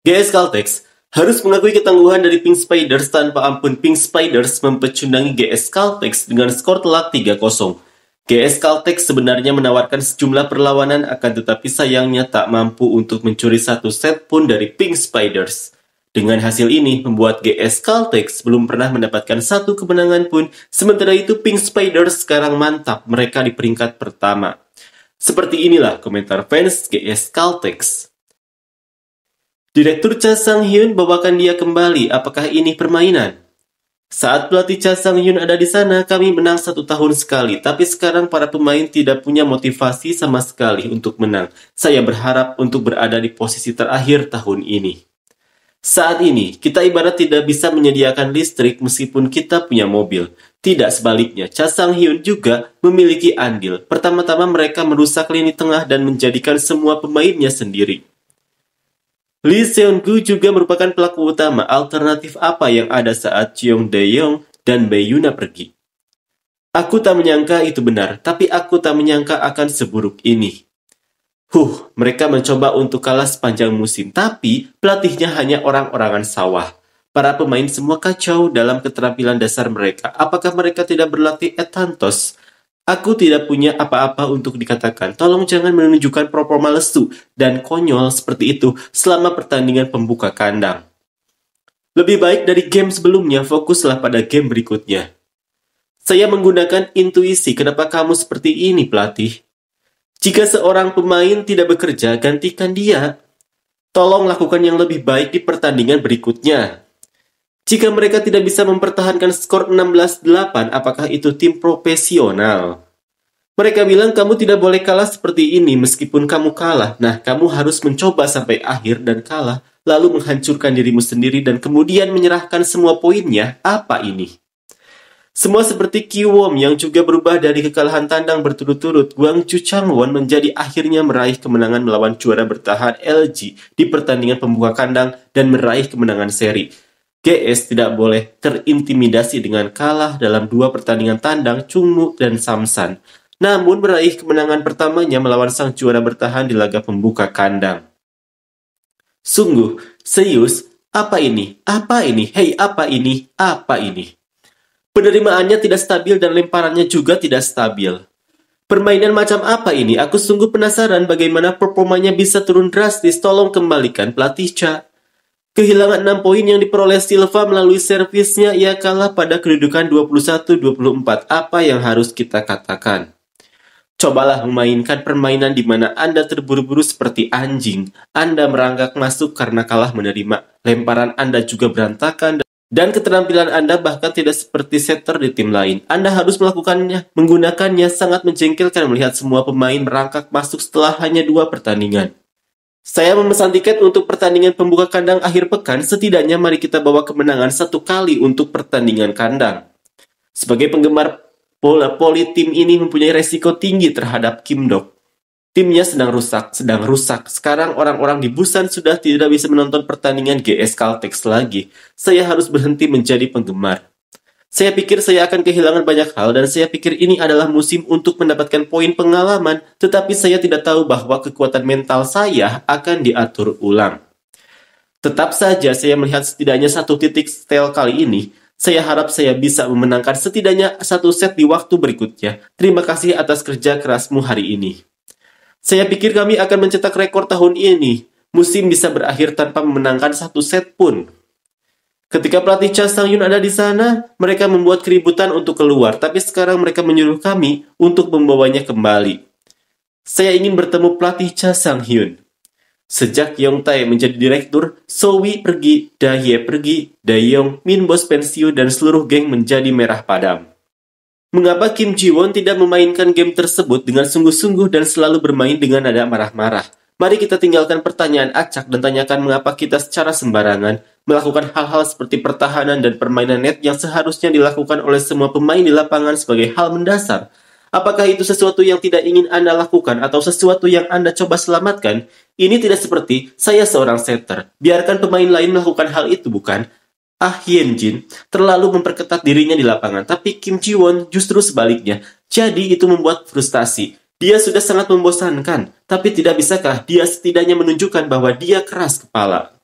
GS Caltex harus mengakui ketangguhan dari Pink Spiders tanpa ampun Pink Spiders mempecundangi GS Caltex dengan skor telak 3-0. GS Caltex sebenarnya menawarkan sejumlah perlawanan akan tetapi sayangnya tak mampu untuk mencuri satu set pun dari Pink Spiders. Dengan hasil ini membuat GS Caltex belum pernah mendapatkan satu kemenangan pun, sementara itu Pink Spiders sekarang mantap mereka di peringkat pertama. Seperti inilah komentar fans GS Caltex. Direktur Cha Sang Hyun bawakan dia kembali. Apakah ini permainan? Saat pelatih Cha Sang Hyun ada di sana, kami menang satu tahun sekali. Tapi sekarang para pemain tidak punya motivasi sama sekali untuk menang. Saya berharap untuk berada di posisi terakhir tahun ini. Saat ini, kita ibarat tidak bisa menyediakan listrik meskipun kita punya mobil. Tidak sebaliknya, Cha Sang Hyun juga memiliki andil. Pertama-tama mereka merusak lini tengah dan menjadikan semua pemainnya sendiri. Lee Seon-gu juga merupakan pelaku utama alternatif apa yang ada saat Cheong dae young dan Bae-yuna pergi. Aku tak menyangka itu benar, tapi aku tak menyangka akan seburuk ini. Huh, mereka mencoba untuk kalah sepanjang musim, tapi pelatihnya hanya orang-orangan sawah. Para pemain semua kacau dalam keterampilan dasar mereka. Apakah mereka tidak berlatih etantos Aku tidak punya apa-apa untuk dikatakan. Tolong jangan menunjukkan performa lesu dan konyol seperti itu selama pertandingan pembuka kandang. Lebih baik dari game sebelumnya, fokuslah pada game berikutnya. Saya menggunakan intuisi kenapa kamu seperti ini, pelatih. Jika seorang pemain tidak bekerja, gantikan dia. Tolong lakukan yang lebih baik di pertandingan berikutnya. Jika mereka tidak bisa mempertahankan skor 16-8, apakah itu tim profesional? Mereka bilang kamu tidak boleh kalah seperti ini meskipun kamu kalah. Nah, kamu harus mencoba sampai akhir dan kalah, lalu menghancurkan dirimu sendiri dan kemudian menyerahkan semua poinnya. Apa ini? Semua seperti Kiwom yang juga berubah dari kekalahan tandang berturut-turut, Guangzhou Changwon menjadi akhirnya meraih kemenangan melawan juara bertahan LG di pertandingan pembuka kandang dan meraih kemenangan seri. GS tidak boleh terintimidasi dengan kalah dalam dua pertandingan tandang Chungmu dan Samsan. Namun meraih kemenangan pertamanya melawan sang juara bertahan di laga pembuka kandang. Sungguh, serius, apa ini? Apa ini? Hei, apa ini? Apa ini? Penerimaannya tidak stabil dan lemparannya juga tidak stabil. Permainan macam apa ini? Aku sungguh penasaran bagaimana performanya bisa turun drastis. Tolong kembalikan pelatih, Cha Kehilangan 6 poin yang diperoleh Silva melalui servisnya, ia kalah pada kedudukan 21-24. Apa yang harus kita katakan? Cobalah memainkan permainan di mana Anda terburu-buru seperti anjing. Anda merangkak masuk karena kalah menerima. Lemparan Anda juga berantakan dan keterampilan Anda bahkan tidak seperti setter di tim lain. Anda harus melakukannya. Menggunakannya sangat menjengkelkan melihat semua pemain merangkak masuk setelah hanya dua pertandingan. Saya memesan tiket untuk pertandingan pembuka kandang akhir pekan, setidaknya mari kita bawa kemenangan satu kali untuk pertandingan kandang. Sebagai penggemar bola poli, tim ini mempunyai resiko tinggi terhadap Kim Dok. Timnya sedang rusak, sedang rusak. Sekarang orang-orang di Busan sudah tidak bisa menonton pertandingan GS Caltex lagi. Saya harus berhenti menjadi penggemar. Saya pikir saya akan kehilangan banyak hal dan saya pikir ini adalah musim untuk mendapatkan poin pengalaman, tetapi saya tidak tahu bahwa kekuatan mental saya akan diatur ulang. Tetap saja saya melihat setidaknya satu titik setel kali ini. Saya harap saya bisa memenangkan setidaknya satu set di waktu berikutnya. Terima kasih atas kerja kerasmu hari ini. Saya pikir kami akan mencetak rekor tahun ini. Musim bisa berakhir tanpa memenangkan satu set pun. Ketika pelatih Cha Sang Yun ada di sana, mereka membuat keributan untuk keluar, tapi sekarang mereka menyuruh kami untuk membawanya kembali. Saya ingin bertemu pelatih Cha Sang Hyun. Sejak Yong Tae menjadi direktur, Wi pergi, Dahye pergi, Dayong, Min Bos pensiun, dan seluruh geng menjadi merah padam. Mengapa Kim Ji Won tidak memainkan game tersebut dengan sungguh-sungguh dan selalu bermain dengan nada marah-marah? Mari kita tinggalkan pertanyaan acak dan tanyakan mengapa kita secara sembarangan melakukan hal-hal seperti pertahanan dan permainan net yang seharusnya dilakukan oleh semua pemain di lapangan sebagai hal mendasar. Apakah itu sesuatu yang tidak ingin Anda lakukan atau sesuatu yang Anda coba selamatkan? Ini tidak seperti saya seorang setter. Biarkan pemain lain melakukan hal itu, bukan? Ah Hyun Jin terlalu memperketat dirinya di lapangan, tapi Kim Ji Won justru sebaliknya. Jadi itu membuat frustasi. Dia sudah sangat membosankan, tapi tidak bisakah dia setidaknya menunjukkan bahwa dia keras kepala.